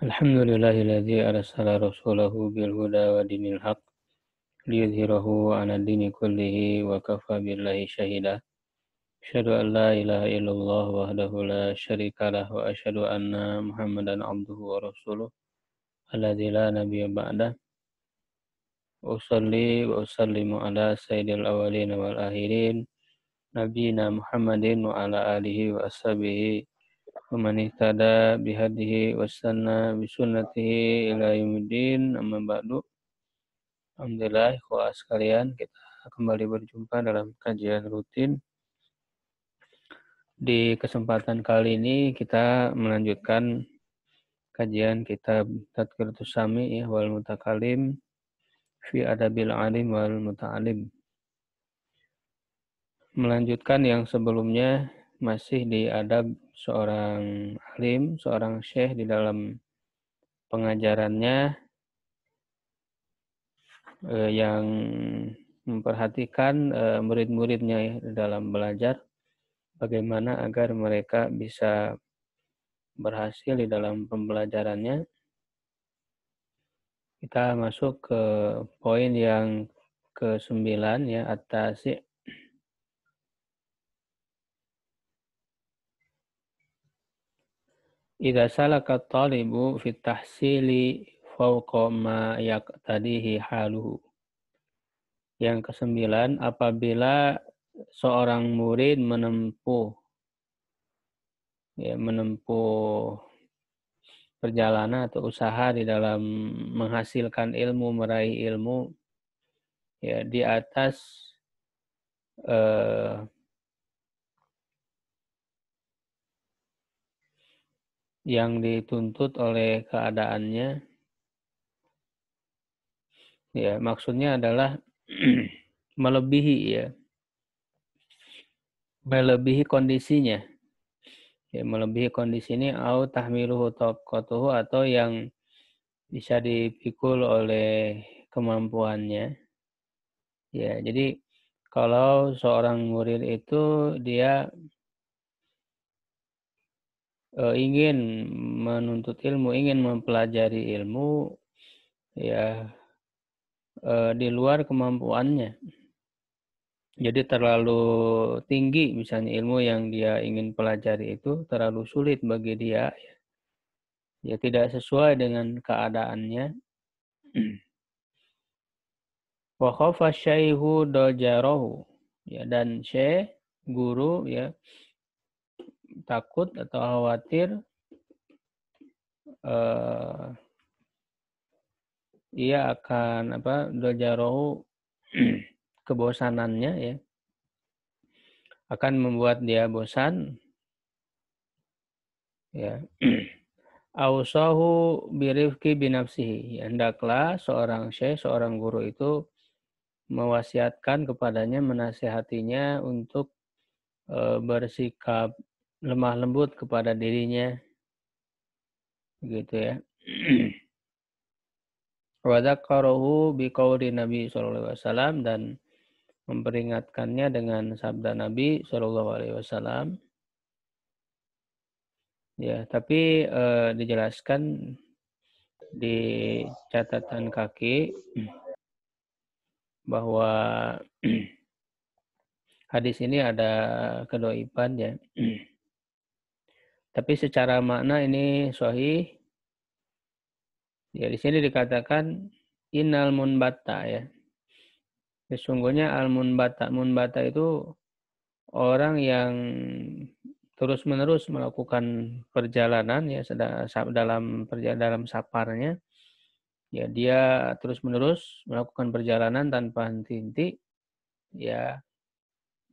الحمد لله الذي أرسل رسوله بالهدى ودين الحق ليظهره على الدين كله وكفى بالله شهيدا أشهد أن لا إله إلا الله وحده لا شريك له وأشهد أن محمدا عبده ورسوله الذي لا نبي بعده أصلي وأسلم على سيد الأولين والآخرين نبينا محمد وعلى آله وأصحابه ومن اهتدى بهديه واستنى بسنته إلى يوم الدين بعد Alhamdulillah kuas sekalian kita kembali berjumpa dalam kajian rutin di kesempatan kali ini kita melanjutkan kajian kitab Tadkiratus Sami ya wal Mutakalim fi Adabil Alim wal Muta'alim. Melanjutkan yang sebelumnya masih di adab seorang alim, seorang syekh di dalam pengajarannya eh, yang memperhatikan eh, murid-muridnya di dalam belajar bagaimana agar mereka bisa berhasil di dalam pembelajarannya. Kita masuk ke poin yang ke-9 ya, atasi Idza salaka talibu fit tahsili fawqa ma yaqtadihi haluhu. Yang kesembilan, apabila seorang murid menempuh ya, menempuh perjalanan atau usaha di dalam menghasilkan ilmu, meraih ilmu ya di atas eh, yang dituntut oleh keadaannya. Ya, maksudnya adalah melebihi ya. Melebihi kondisinya. Ya, melebihi kondisi ini au tahmiluhu taqatuhu atau yang bisa dipikul oleh kemampuannya. Ya, jadi kalau seorang murid itu dia uh, ingin menuntut ilmu, ingin mempelajari ilmu ya uh, di luar kemampuannya. Jadi terlalu tinggi misalnya ilmu yang dia ingin pelajari itu terlalu sulit bagi dia. Ya, ya tidak sesuai dengan keadaannya. Wa khafa syaihu dojarahu. Ya dan syekh guru ya takut atau khawatir uh, ia akan apa dojarohu kebosanannya ya akan membuat dia bosan ya ausahu birifki binafsihi hendaklah seorang syekh seorang guru itu mewasiatkan kepadanya menasihatinya untuk eh, bersikap lemah lembut kepada dirinya gitu ya wadakarohu biqauli Nabi Shallallahu Alaihi Wasallam dan memperingatkannya dengan sabda Nabi Shallallahu Alaihi Wasallam ya tapi eh, dijelaskan di catatan kaki bahwa hadis ini ada kedoipan ya tapi secara makna ini sohi. Ya, di sini dikatakan inal munbata ya. Sesungguhnya al munbata. Munbata itu orang yang terus-menerus melakukan perjalanan ya dalam dalam saparnya. Ya, dia terus-menerus melakukan perjalanan tanpa henti-henti. Ya,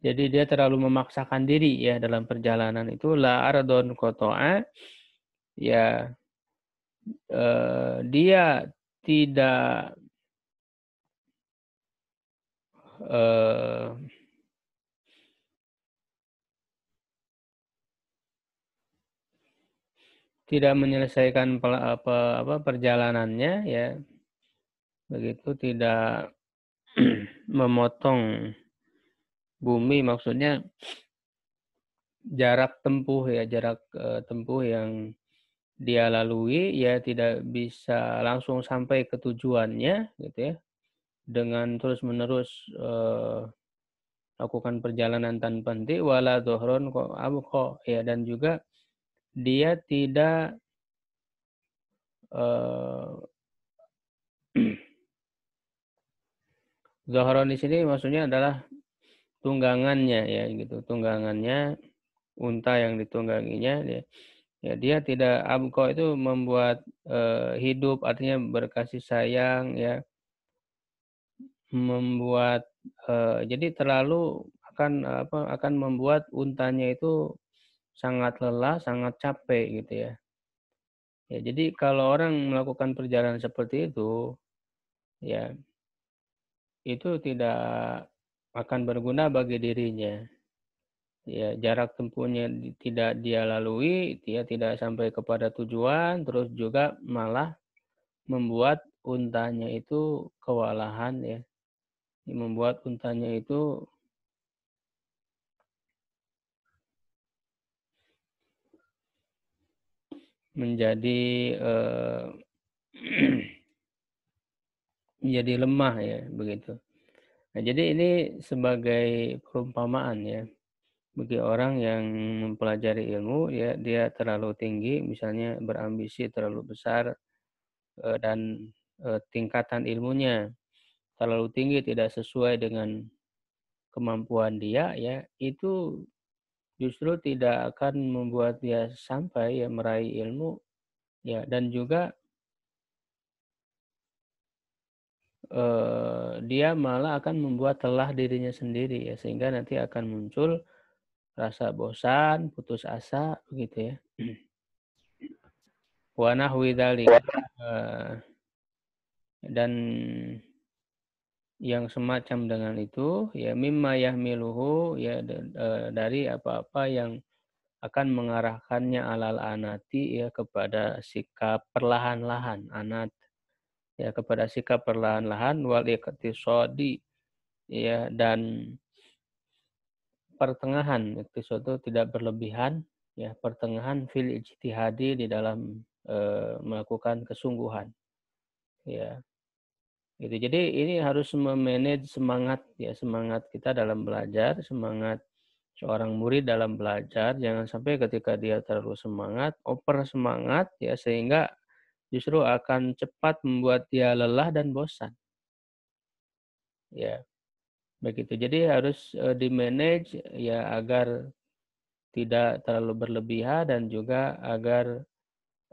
jadi dia terlalu memaksakan diri ya dalam perjalanan itu la ardon kotoa ya eh, dia tidak eh, tidak menyelesaikan apa, apa perjalanannya ya begitu tidak memotong bumi maksudnya jarak tempuh ya jarak eh, tempuh yang dia lalui ya tidak bisa langsung sampai ke tujuannya gitu ya dengan terus menerus uh, eh, lakukan perjalanan tanpa henti wala dohron kok kok ya dan juga dia tidak uh, eh, Zohron di sini maksudnya adalah tunggangannya ya gitu tunggangannya unta yang ditungganginya ya, ya dia tidak abko itu membuat eh, hidup artinya berkasih sayang ya membuat eh, jadi terlalu akan apa akan membuat untanya itu sangat lelah sangat capek gitu ya ya jadi kalau orang melakukan perjalanan seperti itu ya itu tidak akan berguna bagi dirinya. Ya, jarak tempuhnya tidak dia lalui, dia tidak sampai kepada tujuan, terus juga malah membuat untanya itu kewalahan ya. Membuat untanya itu menjadi eh, menjadi lemah ya begitu. Nah, jadi ini sebagai perumpamaan ya. Bagi orang yang mempelajari ilmu ya dia terlalu tinggi misalnya berambisi terlalu besar eh, dan eh, tingkatan ilmunya terlalu tinggi tidak sesuai dengan kemampuan dia ya itu justru tidak akan membuat dia sampai ya meraih ilmu ya dan juga Eh, dia malah akan membuat telah dirinya sendiri ya sehingga nanti akan muncul rasa bosan, putus asa begitu ya. wanah widali eh, dan yang semacam dengan itu ya mimma yahmiluhu ya eh, dari apa-apa yang akan mengarahkannya alal anati ya kepada sikap perlahan-lahan anat ya kepada sikap perlahan-lahan wal iqtisadi ya dan pertengahan iqtisad itu tidak berlebihan ya pertengahan fil ijtihadi di dalam e, melakukan kesungguhan ya gitu jadi ini harus memanage semangat ya semangat kita dalam belajar semangat seorang murid dalam belajar jangan sampai ketika dia terlalu semangat over semangat ya sehingga justru akan cepat membuat dia lelah dan bosan. Ya, begitu. Jadi harus uh, eh, di manage ya agar tidak terlalu berlebihan dan juga agar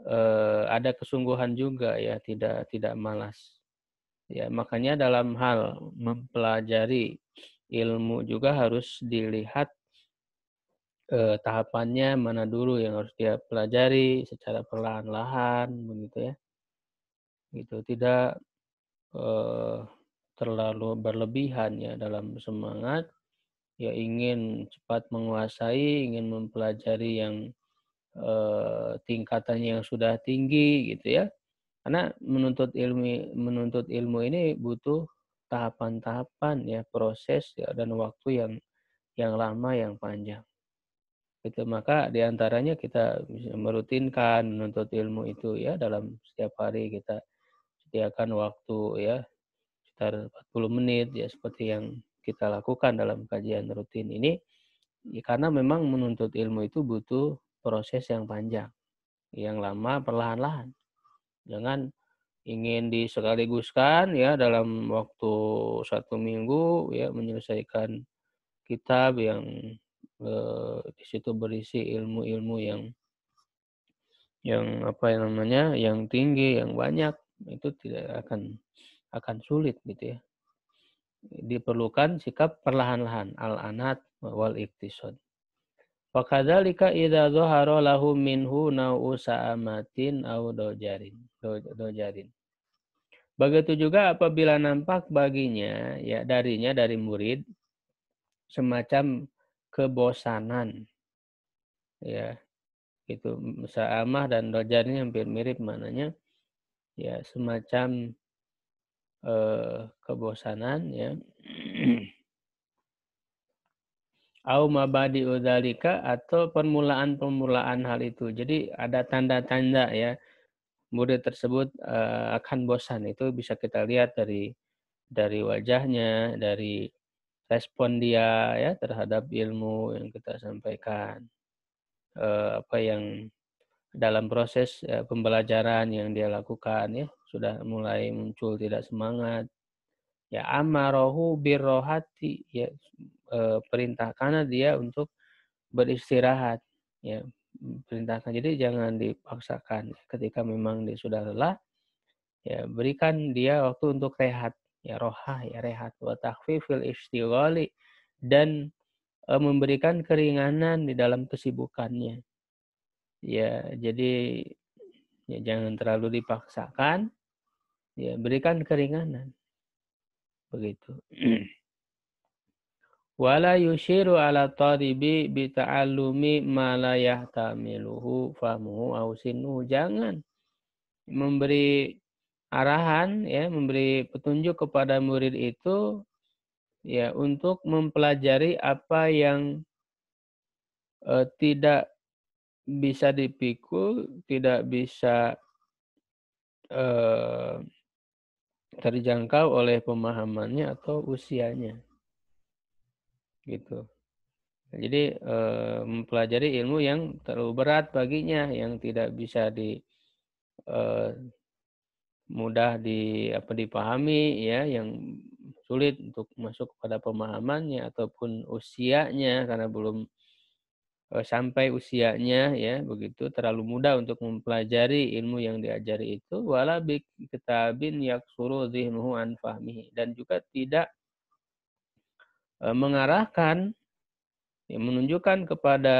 uh, ada kesungguhan juga ya tidak tidak malas ya makanya dalam hal mempelajari ilmu juga harus dilihat eh, tahapannya mana dulu yang harus dia pelajari secara perlahan-lahan begitu ya gitu tidak eh, terlalu berlebihan ya dalam semangat ya ingin cepat menguasai ingin mempelajari yang eh, tingkatannya yang sudah tinggi gitu ya karena menuntut ilmu menuntut ilmu ini butuh tahapan-tahapan ya proses ya, dan waktu yang yang lama yang panjang itu maka diantaranya kita merutinkan menuntut ilmu itu ya dalam setiap hari kita sediakan waktu ya sekitar 40 menit ya seperti yang kita lakukan dalam kajian rutin ini ya, karena memang menuntut ilmu itu butuh proses yang panjang yang lama perlahan-lahan jangan ingin disekaliguskan ya dalam waktu satu minggu ya menyelesaikan kitab yang Eh, di situ berisi ilmu-ilmu yang yang apa yang namanya yang tinggi yang banyak itu tidak akan akan sulit gitu ya diperlukan sikap perlahan-lahan al-anat wal iktisod wa kadzalika idza lahu minhu nau sa'amatin au dojarin dojarin begitu juga apabila nampak baginya ya darinya dari murid semacam kebosanan. Ya. Itu sa'amah dan roja ini hampir mirip mananya, Ya, semacam eh, kebosanan ya. Au mabadi udalika atau permulaan-permulaan hal itu. Jadi ada tanda-tanda ya murid tersebut uh, akan bosan itu bisa kita lihat dari dari wajahnya, dari respon dia ya terhadap ilmu yang kita sampaikan eh, apa yang dalam proses ya, pembelajaran yang dia lakukan ya sudah mulai muncul tidak semangat ya amarohu birrohati ya eh, perintahkan dia untuk beristirahat ya perintahkan jadi jangan dipaksakan ketika memang dia sudah lelah ya berikan dia waktu untuk rehat ya rohah ya rehat wa takhfifil istighali dan uh, memberikan keringanan di dalam kesibukannya ya jadi ya jangan terlalu dipaksakan ya berikan keringanan begitu wala yushiru ala taribi bi ta'allumi ma la yahtamiluhu famuhu jangan memberi arahan ya memberi petunjuk kepada murid itu ya untuk mempelajari apa yang eh, tidak bisa dipikul, tidak bisa eh, terjangkau oleh pemahamannya atau usianya. Gitu. Jadi eh, mempelajari ilmu yang terlalu berat baginya, yang tidak bisa di e, mudah di apa dipahami ya yang sulit untuk masuk kepada pemahamannya ataupun usianya karena belum eh, sampai usianya ya begitu terlalu mudah untuk mempelajari ilmu yang diajari itu wala bi kitabin yaksuru zihnuhu an fahmihi dan juga tidak eh, mengarahkan ya, menunjukkan kepada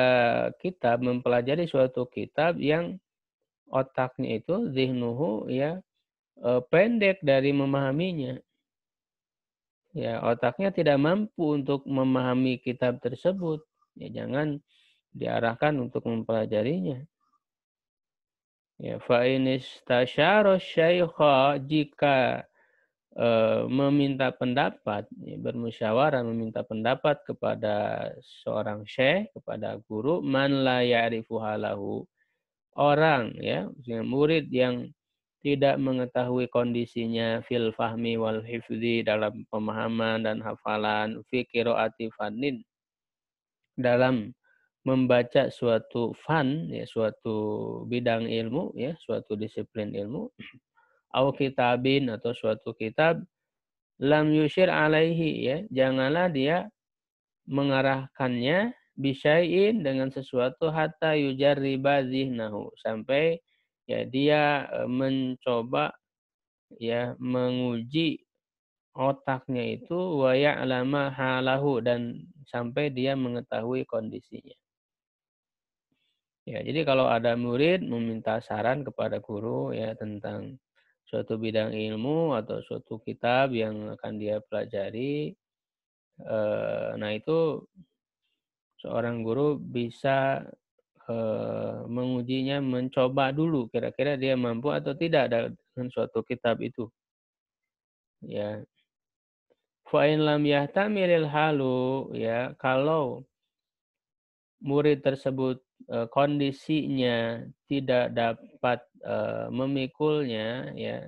kitab mempelajari suatu kitab yang otaknya itu zihnuhu ya uh, pendek dari memahaminya. Ya, otaknya tidak mampu untuk memahami kitab tersebut. Ya, jangan diarahkan untuk mempelajarinya. Ya, fa jika e, meminta pendapat, ya, bermusyawarah meminta pendapat kepada seorang syekh, kepada guru, man la ya'rifu halahu. Orang ya, murid yang tidak mengetahui kondisinya fil fahmi wal hifzi dalam pemahaman dan hafalan fi qiraati fannin dalam membaca suatu fan ya suatu bidang ilmu ya suatu disiplin ilmu au kitabin atau suatu kitab lam yushir alaihi ya janganlah dia mengarahkannya bisyai'in dengan sesuatu hatta yujarriba zihnahu sampai ya dia e, mencoba ya menguji otaknya itu wayak lama halahu dan sampai dia mengetahui kondisinya. Ya, jadi kalau ada murid meminta saran kepada guru ya tentang suatu bidang ilmu atau suatu kitab yang akan dia pelajari, eh, nah itu seorang guru bisa Eh, mengujinya, mencoba dulu kira-kira dia mampu atau tidak dengan suatu kitab itu. Ya. Fa'in lam yahtamilil halu ya kalau murid tersebut eh, kondisinya tidak dapat eh, memikulnya ya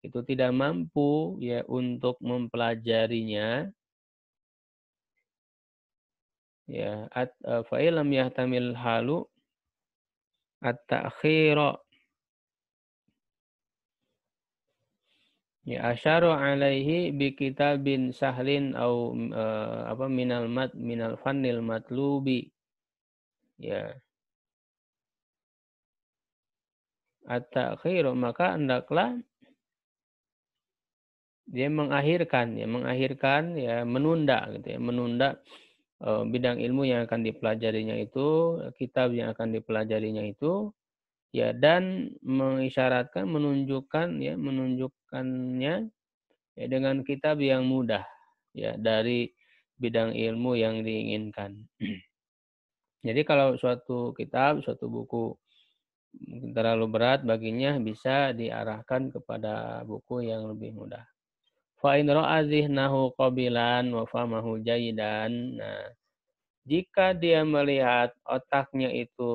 itu tidak mampu ya untuk mempelajarinya ya at fa'ilam yahtamil halu at-ta'khira Ya asyaru alaihi bi kitabin sahlin au uh, apa minal mat minal fannil matlubi. Ya. At-takhiru maka hendaklah dia mengakhirkan ya mengakhirkan ya menunda gitu ya menunda Eh, bidang ilmu yang akan dipelajarinya itu, kitab yang akan dipelajarinya itu, ya dan mengisyaratkan, menunjukkan, ya menunjukkannya ya, dengan kitab yang mudah, ya dari bidang ilmu yang diinginkan. Jadi kalau suatu kitab, suatu buku terlalu berat baginya bisa diarahkan kepada buku yang lebih mudah. Fa in ra'a nahu qabilan wa famahu jayidan. Nah, jika dia melihat otaknya itu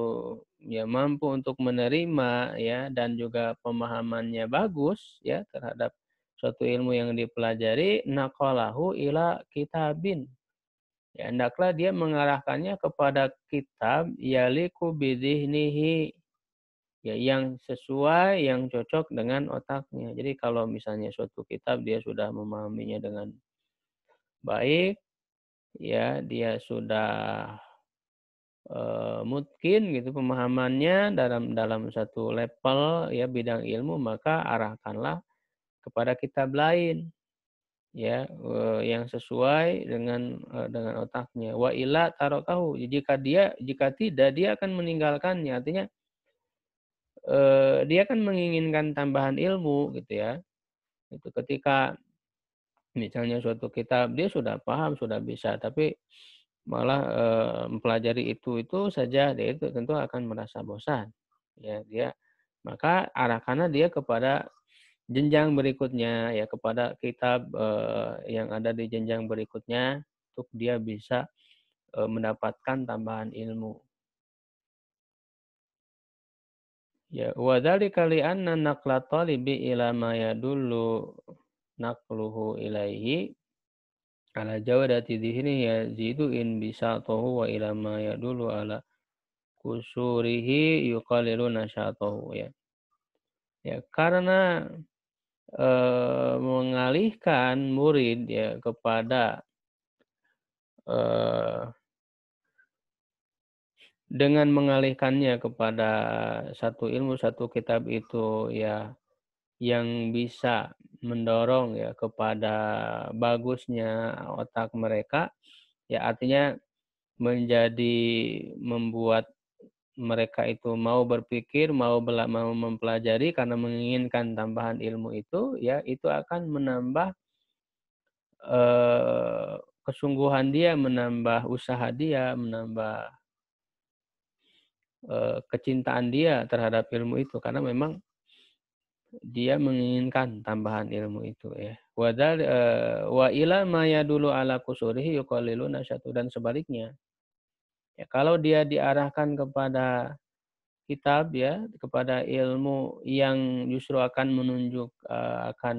ya mampu untuk menerima ya dan juga pemahamannya bagus ya terhadap suatu ilmu yang dipelajari naqalahu ila kitabin ya hendaklah dia mengarahkannya kepada kitab yaliku bidhihnihi ya yang sesuai yang cocok dengan otaknya. Jadi kalau misalnya suatu kitab dia sudah memahaminya dengan baik, ya dia sudah e, mungkin gitu pemahamannya dalam dalam satu level ya bidang ilmu maka arahkanlah kepada kitab lain ya e, yang sesuai dengan e, dengan otaknya wa ila tarokahu jika dia jika tidak dia akan meninggalkannya artinya eh, dia kan menginginkan tambahan ilmu gitu ya. Itu ketika misalnya suatu kitab dia sudah paham, sudah bisa, tapi malah eh, mempelajari itu itu saja dia itu tentu akan merasa bosan. Ya, dia maka arahkanlah dia kepada jenjang berikutnya ya kepada kitab eh, yang ada di jenjang berikutnya untuk dia bisa eh, mendapatkan tambahan ilmu Ya, wa dzalika li anna naqla talibi ila ma yadullu naqluhu ilaihi ala jawadati dhihni yazidu in bisa tahu wa ila ma yadullu ala kusurihi yuqalilu nasyatahu ya. Ya, karena e, mengalihkan murid ya kepada eh, dengan mengalihkannya kepada satu ilmu satu kitab itu ya yang bisa mendorong ya kepada bagusnya otak mereka ya artinya menjadi membuat mereka itu mau berpikir mau bela mau mempelajari karena menginginkan tambahan ilmu itu ya itu akan menambah eh, kesungguhan dia menambah usaha dia menambah Eh, kecintaan dia terhadap ilmu itu karena memang dia menginginkan tambahan ilmu itu ya. Wadal eh, wa ila maya dulu ala kusurihi yuqalliluna nasyatu dan sebaliknya. Ya, kalau dia diarahkan kepada kitab ya, kepada ilmu yang justru akan menunjuk eh, akan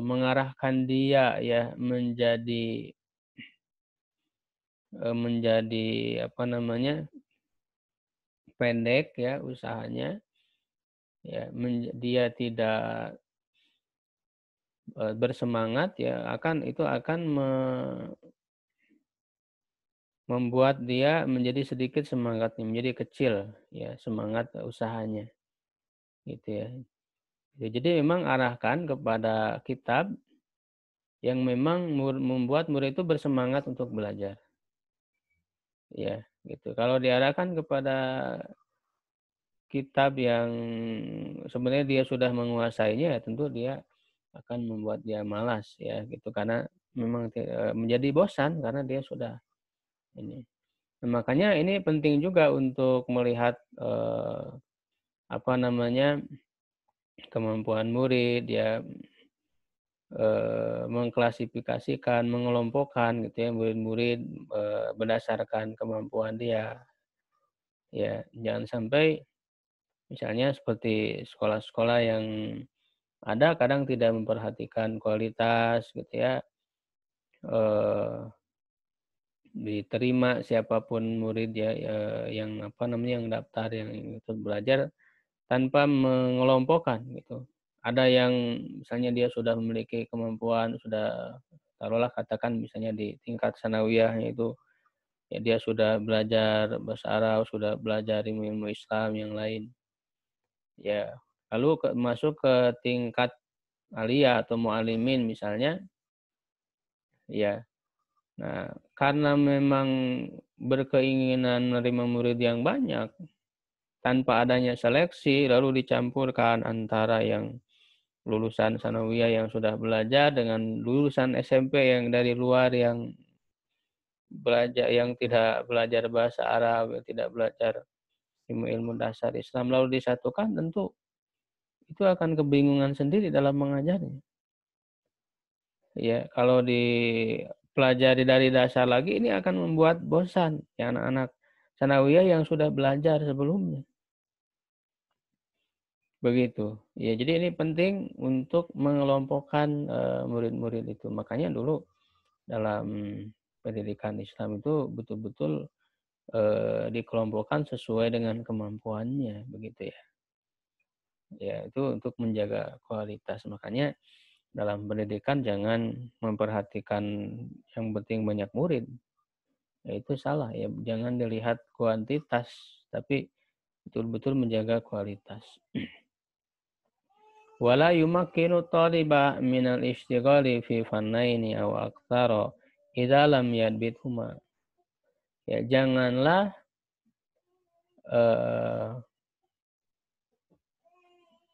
mengarahkan dia ya menjadi menjadi apa namanya pendek ya usahanya ya dia tidak e, bersemangat ya akan itu akan me, membuat dia menjadi sedikit semangatnya menjadi kecil ya semangat usahanya gitu ya, ya jadi memang arahkan kepada kitab yang memang membuat murid itu bersemangat untuk belajar ya gitu. Kalau diarahkan kepada kitab yang sebenarnya dia sudah menguasainya, ya tentu dia akan membuat dia malas ya gitu karena memang e, menjadi bosan karena dia sudah ini. Nah, makanya ini penting juga untuk melihat eh, apa namanya kemampuan murid ya Eh, mengklasifikasikan, mengelompokkan gitu ya murid-murid eh, berdasarkan kemampuan dia. Ya, jangan sampai misalnya seperti sekolah-sekolah yang ada kadang tidak memperhatikan kualitas gitu ya. Eh, diterima siapapun murid ya, ya yang apa namanya yang daftar yang ikut belajar tanpa mengelompokkan gitu ada yang misalnya dia sudah memiliki kemampuan sudah taruhlah katakan misalnya di tingkat sanawiyahnya itu ya dia sudah belajar bahasa Arab sudah belajar ilmu Islam yang lain ya lalu ke, masuk ke tingkat aliyah atau mualimin misalnya ya nah karena memang berkeinginan menerima murid yang banyak tanpa adanya seleksi lalu dicampurkan antara yang lulusan sanawiyah yang sudah belajar dengan lulusan SMP yang dari luar yang belajar yang tidak belajar bahasa Arab, yang tidak belajar ilmu-ilmu dasar Islam lalu disatukan tentu itu akan kebingungan sendiri dalam mengajarnya. Ya, kalau dipelajari dari dasar lagi ini akan membuat bosan ya anak-anak sanawiyah yang sudah belajar sebelumnya. Begitu. Ya, jadi ini penting untuk mengelompokkan eh, murid-murid itu. Makanya dulu dalam pendidikan Islam itu betul-betul eh, dikelompokkan sesuai dengan kemampuannya, begitu ya. Ya, itu untuk menjaga kualitas. Makanya dalam pendidikan jangan memperhatikan yang penting banyak murid. Ya, itu salah ya. Jangan dilihat kuantitas, tapi betul-betul menjaga kualitas. Wala yumakkinu taliba al ishtighali fi fannaini aw aktsara idza lam huma Ya janganlah uh,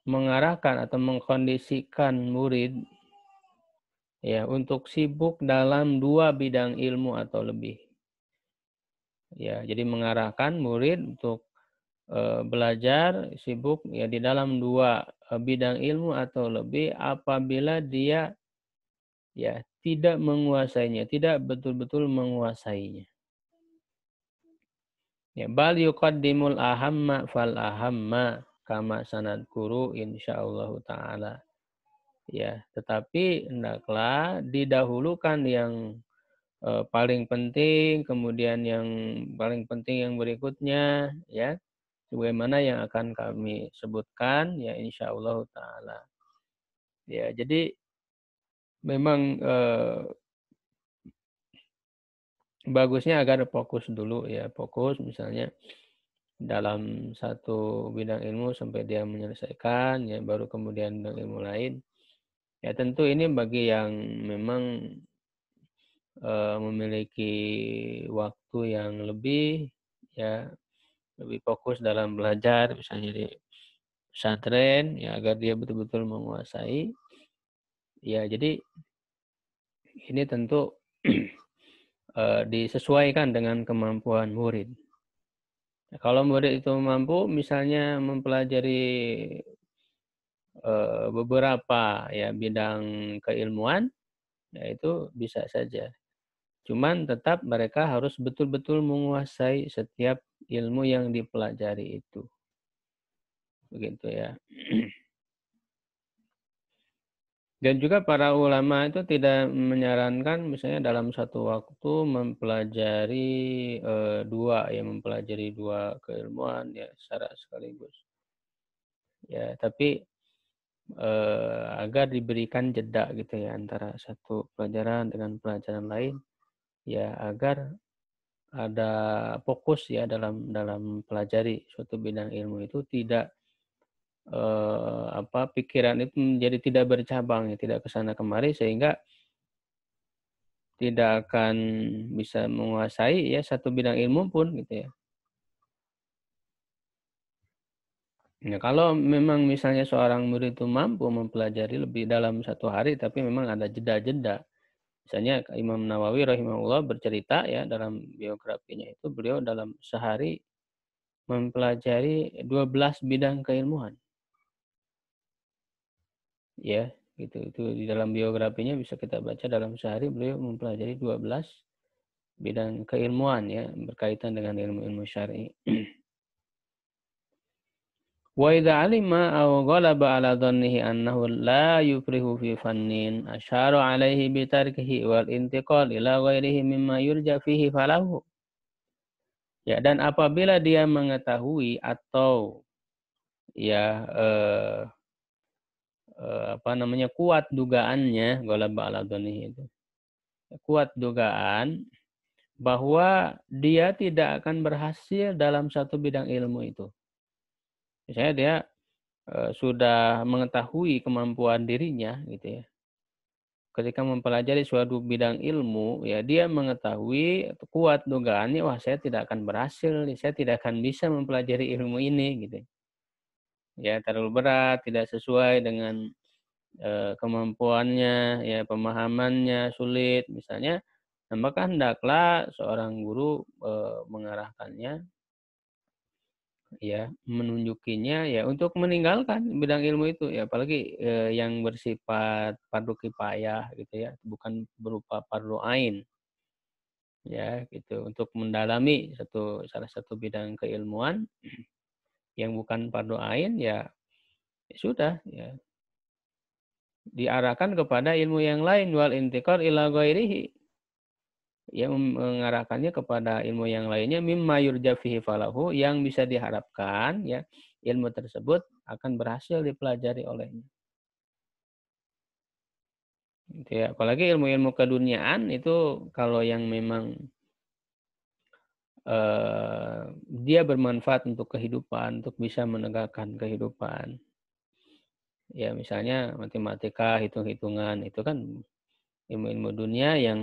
mengarahkan atau mengkondisikan murid ya untuk sibuk dalam dua bidang ilmu atau lebih. Ya, jadi mengarahkan murid untuk uh, belajar sibuk ya di dalam dua Eh, bidang ilmu atau lebih apabila dia ya tidak menguasainya, tidak betul-betul menguasainya. Ya, bal yuqaddimul ahamma fal ahamma kama sanad guru insyaallah taala. Ya, tetapi hendaklah didahulukan yang uh, paling penting, kemudian yang paling penting yang berikutnya, ya sebagaimana yang akan kami sebutkan ya insya Allah taala ya jadi memang eh, bagusnya agar fokus dulu ya fokus misalnya dalam satu bidang ilmu sampai dia menyelesaikan ya baru kemudian bidang ilmu lain ya tentu ini bagi yang memang eh, memiliki waktu yang lebih ya lebih fokus dalam belajar misalnya di pesantren ya agar dia betul-betul menguasai ya jadi ini tentu eh, disesuaikan dengan kemampuan murid nah, kalau murid itu mampu misalnya mempelajari eh, beberapa ya bidang keilmuan ya itu bisa saja cuman tetap mereka harus betul-betul menguasai setiap ilmu yang dipelajari itu. Begitu ya. Dan juga para ulama itu tidak menyarankan misalnya dalam satu waktu mempelajari e, dua ya mempelajari dua keilmuan ya secara sekaligus. Ya, tapi e, agar diberikan jeda gitu ya antara satu pelajaran dengan pelajaran lain ya agar ada fokus ya dalam dalam pelajari suatu bidang ilmu itu tidak eh, apa pikiran itu menjadi tidak bercabang ya tidak kesana kemari sehingga tidak akan bisa menguasai ya satu bidang ilmu pun gitu ya. Ya, kalau memang misalnya seorang murid itu mampu mempelajari lebih dalam satu hari, tapi memang ada jeda-jeda. Misalnya Imam Nawawi rahimahullah bercerita ya dalam biografinya itu beliau dalam sehari mempelajari 12 bidang keilmuan. Ya, gitu. Itu di dalam biografinya bisa kita baca dalam sehari beliau mempelajari 12 bidang keilmuan ya berkaitan dengan ilmu-ilmu syar'i. Wa idza alima aw ghalaba ala dhannihi annahu la yufrihu fi fannin asyara alaihi bi tarkihi wal intiqal ila ghairihi mimma yurja fihi falahu. Ya dan apabila dia mengetahui atau ya eh, eh, apa namanya kuat dugaannya ghalaba ala dhannihi itu. Kuat dugaan bahwa dia tidak akan berhasil dalam satu bidang ilmu itu Misalnya dia eh, sudah mengetahui kemampuan dirinya gitu ya. Ketika mempelajari suatu bidang ilmu, ya dia mengetahui kuat dugaannya, wah saya tidak akan berhasil, saya tidak akan bisa mempelajari ilmu ini gitu. Ya, ya terlalu berat, tidak sesuai dengan eh, kemampuannya, ya pemahamannya sulit misalnya, maka kan hendaklah seorang guru eh, mengarahkannya ya menunjukinya ya untuk meninggalkan bidang ilmu itu ya apalagi eh, yang bersifat fardu kifayah gitu ya bukan berupa fardu ain ya gitu untuk mendalami satu salah satu bidang keilmuan yang bukan fardu ain ya, ya sudah ya diarahkan kepada ilmu yang lain wal intikor ila ghairihi ya mengarahkannya kepada ilmu yang lainnya mimma yurja fihi falahu yang bisa diharapkan ya ilmu tersebut akan berhasil dipelajari olehnya. Gitu ya, apalagi ilmu-ilmu keduniaan itu kalau yang memang eh, dia bermanfaat untuk kehidupan, untuk bisa menegakkan kehidupan. Ya misalnya matematika, hitung-hitungan itu kan ilmu-ilmu dunia yang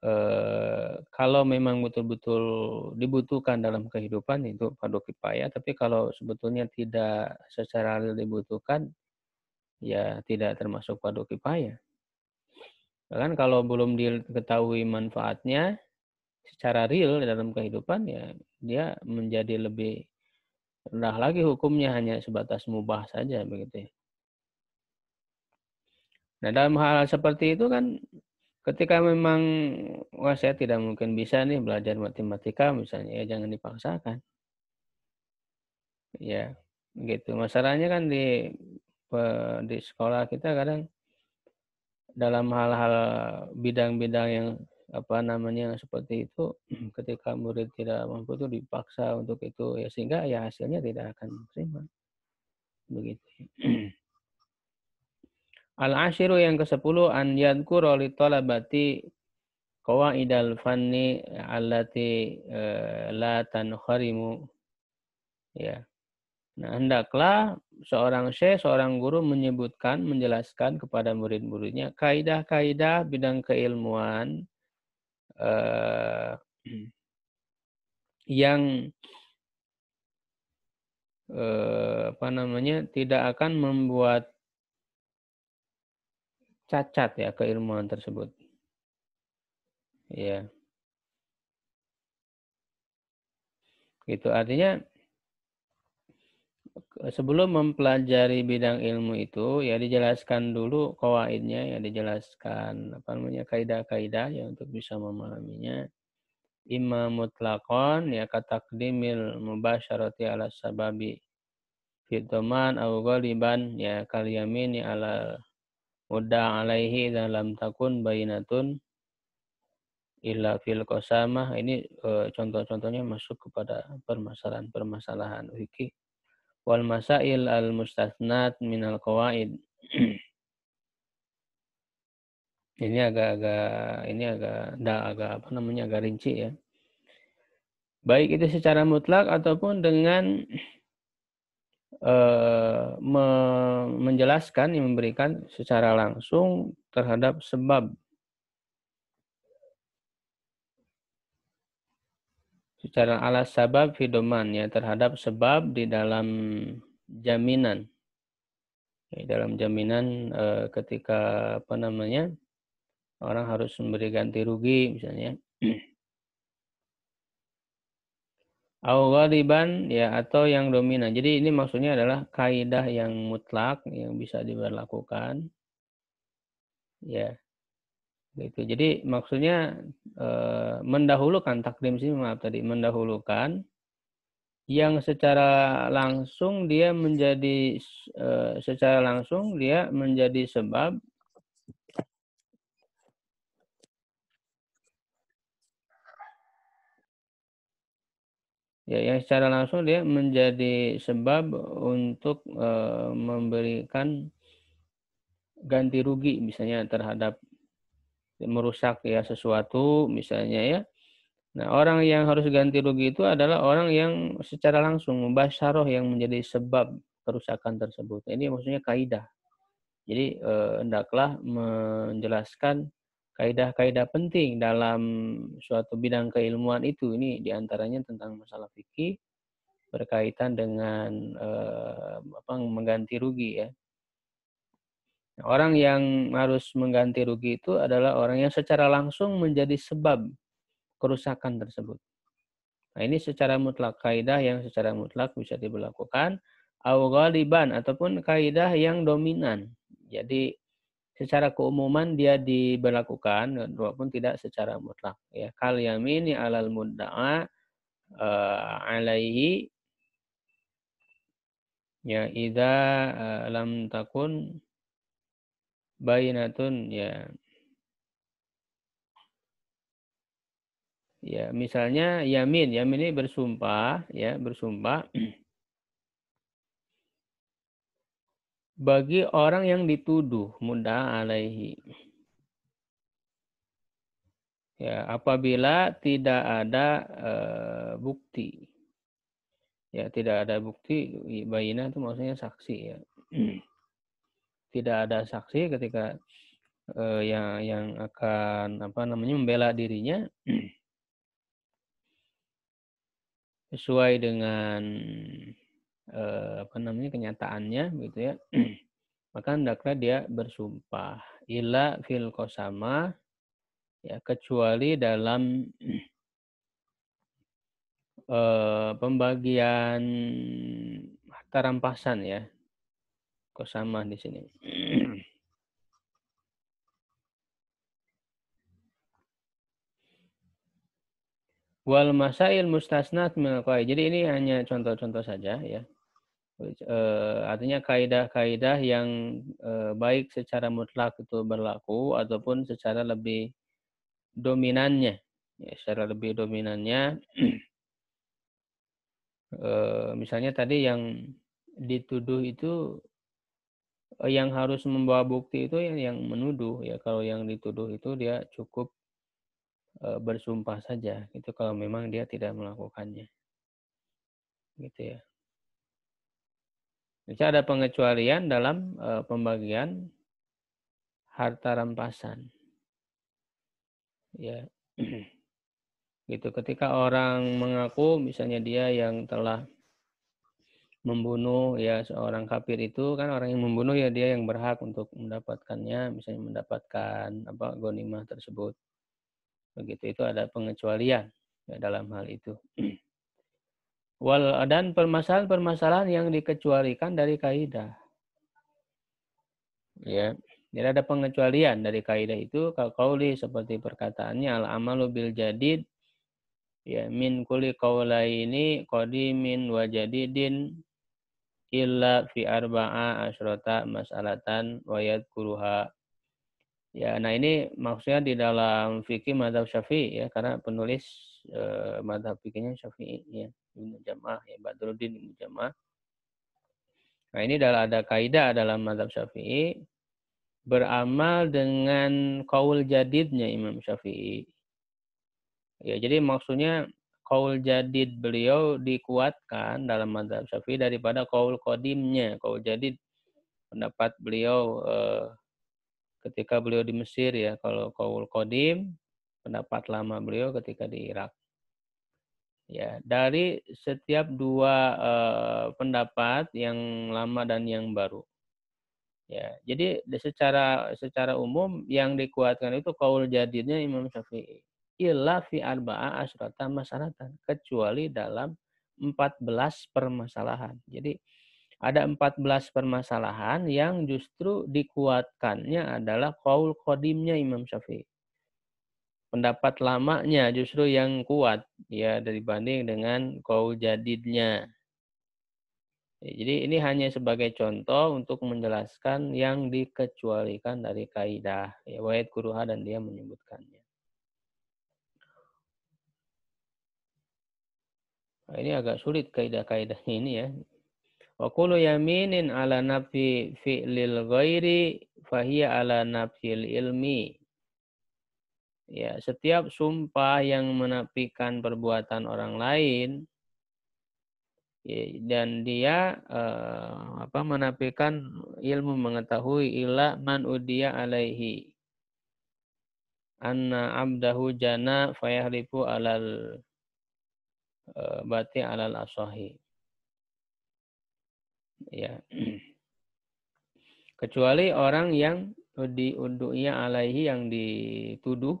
Eh, kalau memang betul-betul dibutuhkan dalam kehidupan itu fardu kifayah, tapi kalau sebetulnya tidak secara real dibutuhkan, ya tidak termasuk fardu kifayah. Kan kalau belum diketahui manfaatnya secara real dalam kehidupan ya dia menjadi lebih rendah lagi hukumnya hanya sebatas mubah saja begitu ya. Nah dalam hal seperti itu kan ketika memang wah saya tidak mungkin bisa nih belajar matematika misalnya ya jangan dipaksakan ya gitu masalahnya kan di di sekolah kita kadang dalam hal-hal bidang-bidang yang apa namanya seperti itu ketika murid tidak mampu itu dipaksa untuk itu ya sehingga ya hasilnya tidak akan maksimal begitu Al-ashiru yang ke-10 an yadhkura li talabati qawaidal fanni allati eh, la tanharimu ya. Nah, hendaklah seorang syekh, seorang guru menyebutkan, menjelaskan kepada murid-muridnya kaidah-kaidah bidang keilmuan eh, yang eh, apa namanya tidak akan membuat cacat ya keilmuan tersebut. Ya. Gitu artinya sebelum mempelajari bidang ilmu itu ya dijelaskan dulu kawaidnya ya dijelaskan apa namanya kaidah-kaidah ya untuk bisa memahaminya imam mutlakon ya katakdimil mubasyarati ala sababi fitoman au ghaliban ya kalyamini ala mudda alaihi dalam takun bayinatun illa fil kosamah ini e, contoh-contohnya masuk kepada permasalahan-permasalahan fikih wal masail al mustasnat min al kawaid ini agak-agak ini agak dah agak apa namanya agak rinci ya baik itu secara mutlak ataupun dengan Eh, me menjelaskan memberikan secara langsung terhadap sebab secara ala sabab fidoman ya terhadap sebab di dalam jaminan di dalam jaminan e, ketika apa namanya orang harus memberi ganti rugi misalnya Awaliban ya atau yang dominan. Jadi ini maksudnya adalah kaidah yang mutlak yang bisa diberlakukan. Ya. Gitu. Jadi maksudnya eh, mendahulukan takdim sih maaf tadi mendahulukan yang secara langsung dia menjadi eh, secara langsung dia menjadi sebab ya yang secara langsung dia menjadi sebab untuk e, memberikan ganti rugi misalnya terhadap merusak ya sesuatu misalnya ya. Nah, orang yang harus ganti rugi itu adalah orang yang secara langsung mubasyarah yang menjadi sebab kerusakan tersebut. Ini maksudnya kaidah. Jadi eh, hendaklah menjelaskan kaidah-kaidah penting dalam suatu bidang keilmuan itu ini diantaranya tentang masalah fikih berkaitan dengan eh, apa mengganti rugi ya nah, orang yang harus mengganti rugi itu adalah orang yang secara langsung menjadi sebab kerusakan tersebut nah ini secara mutlak kaidah yang secara mutlak bisa diberlakukan au ataupun kaidah yang dominan jadi secara keumuman dia diberlakukan walaupun tidak secara mutlak ya kal yamini ya alal mudda'a eh, alaihi ya idza eh, lam takun bayinatun ya ya misalnya yamin yamin ini bersumpah ya bersumpah bagi orang yang dituduh muda alaihi. Ya, apabila tidak ada uh, bukti. Ya, tidak ada bukti bayina itu maksudnya saksi ya. tidak ada saksi ketika uh, yang yang akan apa namanya membela dirinya sesuai dengan eh, apa namanya kenyataannya begitu ya maka hendaklah dia bersumpah ila fil kosama ya kecuali dalam eh, pembagian harta rampasan ya kosama di sini wal masail mustasnat min Jadi ini hanya contoh-contoh saja ya artinya kaidah-kaidah yang baik secara mutlak itu berlaku ataupun secara lebih dominannya ya secara lebih dominannya misalnya tadi yang dituduh itu yang harus membawa bukti itu yang, yang menuduh ya kalau yang dituduh itu dia cukup bersumpah saja itu kalau memang dia tidak melakukannya gitu ya bisa ada pengecualian dalam eh, pembagian harta rampasan. Ya. gitu. Ketika orang mengaku misalnya dia yang telah membunuh ya seorang kafir itu kan orang yang membunuh ya dia yang berhak untuk mendapatkannya misalnya mendapatkan apa gonimah tersebut begitu itu ada pengecualian ya, dalam hal itu Wal, dan permasalahan-permasalahan yang dikecualikan dari kaidah. Ya, jadi ada pengecualian dari kaidah itu kauli seperti perkataannya al amalu bil jadid ya min kuli ini qadimin wa jadidin illa fi arba'a asyrata mas'alatan wa yadkuruha Ya, nah ini maksudnya di dalam fikih madhab syafi'i ya, karena penulis eh, madhab fikihnya syafi'i ya ilmu jamaah ya Badruddin ilmu jamaah nah ini adalah ada kaidah dalam mazhab syafi'i beramal dengan kaul jadidnya Imam Syafi'i ya jadi maksudnya kaul jadid beliau dikuatkan dalam mazhab syafi'i daripada kaul kodimnya kaul jadid pendapat beliau eh, ketika beliau di Mesir ya kalau kaul kodim pendapat lama beliau ketika di Irak ya dari setiap dua eh, pendapat yang lama dan yang baru ya jadi secara secara umum yang dikuatkan itu kaul jadinya Imam Syafi'i illa fi arba'a asrata masalatan kecuali dalam empat belas permasalahan jadi ada empat belas permasalahan yang justru dikuatkannya adalah kaul kodimnya Imam Syafi'i pendapat lamanya justru yang kuat ya dibanding dengan kau jadidnya. Ya, jadi ini hanya sebagai contoh untuk menjelaskan yang dikecualikan dari kaidah ya wa'id kuruha dan dia menyebutkannya. Nah, ini agak sulit kaidah kaidah ini ya. Wa kullu yaminin ala nafi fi'lil ghairi fahiya ala nafi'il ilmi. Ya, setiap sumpah yang menafikan perbuatan orang lain ya, dan dia eh, apa menafikan ilmu mengetahui ila man udiya alaihi anna abdahu jana fayahribu alal eh, bati alal asahi ya kecuali orang yang diunduknya alaihi yang dituduh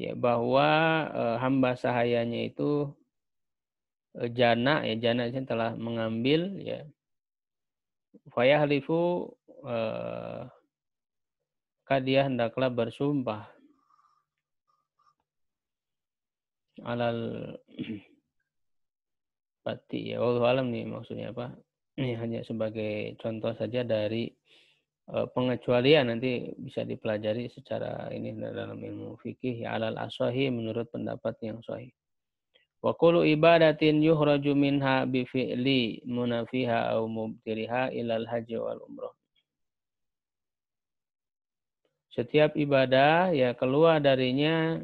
ya bahwa eh, hamba sahayanya itu eh, jana ya jana itu telah mengambil ya fayahlifu eh, kadia hendaklah bersumpah alal pati ya Allah alam nih maksudnya apa ini hanya sebagai contoh saja dari Eh, pengecualian nanti bisa dipelajari secara ini dalam ilmu fikih ya alal aswahi menurut pendapat yang sahih. Wa kullu ibadatin yuhraju minha bi fi'li munafiha au mubtiriha ilal haji wal umrah. Setiap ibadah ya keluar darinya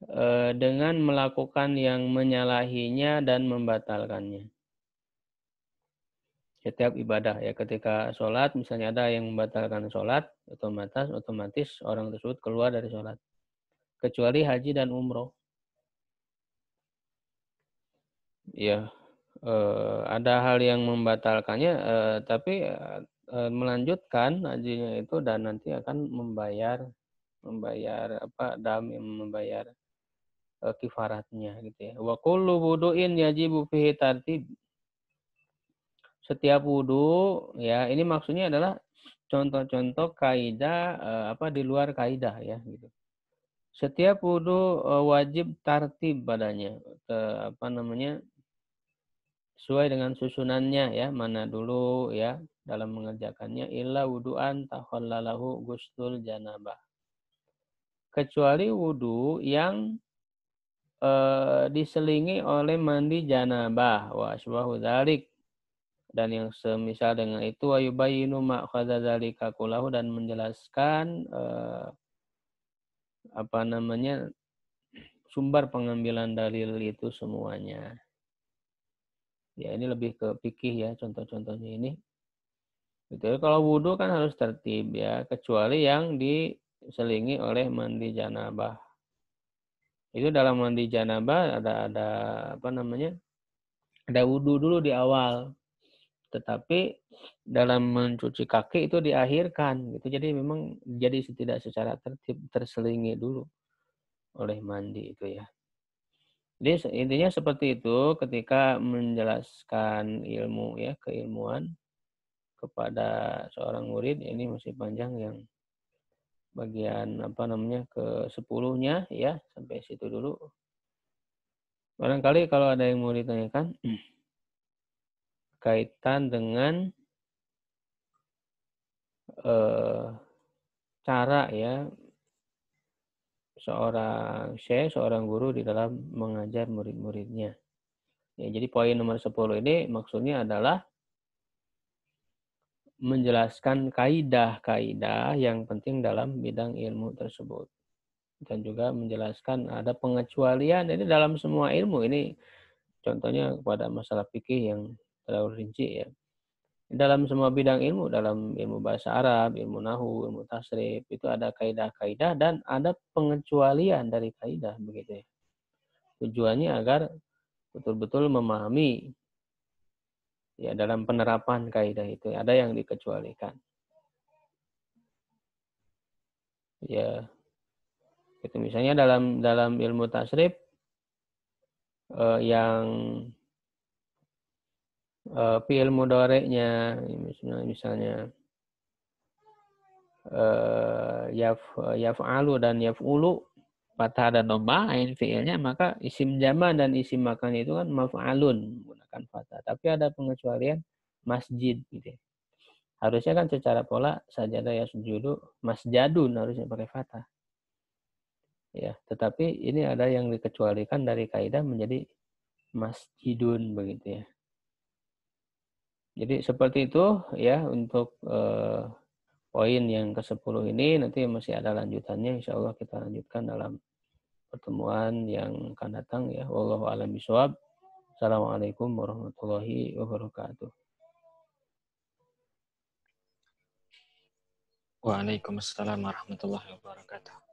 eh, dengan melakukan yang menyalahinya dan membatalkannya setiap ibadah ya ketika sholat misalnya ada yang membatalkan sholat otomatis otomatis orang tersebut keluar dari sholat kecuali haji dan umroh ya eh, ada hal yang membatalkannya eh, tapi eh, melanjutkan hajinya itu dan nanti akan membayar membayar apa dam yang membayar eh, kifaratnya gitu ya wa kullu buduin yajibu fihi tartib setiap wudhu ya ini maksudnya adalah contoh-contoh kaidah eh, apa di luar kaidah ya gitu. Setiap wudhu eh, wajib tartib badannya ke apa namanya sesuai dengan susunannya ya mana dulu ya dalam mengerjakannya illa wuduan tahallalahu gustul janabah kecuali wudhu yang eh, diselingi oleh mandi janabah wa asbahu dzalik dan yang semisal dengan itu ayubayinu ma dzalika kulahu dan menjelaskan eh, apa namanya sumber pengambilan dalil itu semuanya. Ya ini lebih ke pikih ya contoh-contohnya ini. Itu kalau wudhu kan harus tertib ya kecuali yang diselingi oleh mandi janabah. Itu dalam mandi janabah ada ada apa namanya? Ada wudhu dulu di awal tetapi dalam mencuci kaki itu diakhirkan gitu jadi memang jadi tidak secara tertib terselingi dulu oleh mandi itu ya jadi intinya seperti itu ketika menjelaskan ilmu ya keilmuan kepada seorang murid ini masih panjang yang bagian apa namanya ke sepuluhnya ya sampai situ dulu barangkali kalau ada yang mau ditanyakan berkaitan dengan uh, cara ya seorang she seorang guru di dalam mengajar murid-muridnya. Ya, jadi poin nomor 10 ini maksudnya adalah menjelaskan kaidah-kaidah yang penting dalam bidang ilmu tersebut. Dan juga menjelaskan ada pengecualian ini dalam semua ilmu ini contohnya kepada masalah fikih yang terlalu rinci ya. Dalam semua bidang ilmu, dalam ilmu bahasa Arab, ilmu nahu, ilmu tasrif, itu ada kaidah-kaidah dan ada pengecualian dari kaidah begitu ya. Tujuannya agar betul-betul memahami ya dalam penerapan kaidah itu ada yang dikecualikan. Ya. Itu misalnya dalam dalam ilmu tasrif eh, yang uh, eh, PL mudoreknya misalnya, misalnya uh, yaf yafalu dan ulu patah dan domba ain fiilnya maka isim jama dan isim makan itu kan alun menggunakan fathah tapi ada pengecualian masjid gitu ya. harusnya kan secara pola sajadah ya sujudu masjadun harusnya pakai fathah ya tetapi ini ada yang dikecualikan dari kaidah menjadi masjidun begitu ya jadi seperti itu ya untuk eh, poin yang ke-10 ini nanti masih ada lanjutannya insya Allah kita lanjutkan dalam pertemuan yang akan datang ya. Wallahu a'lam bishawab. Assalamualaikum warahmatullahi wabarakatuh. Waalaikumsalam warahmatullahi wabarakatuh.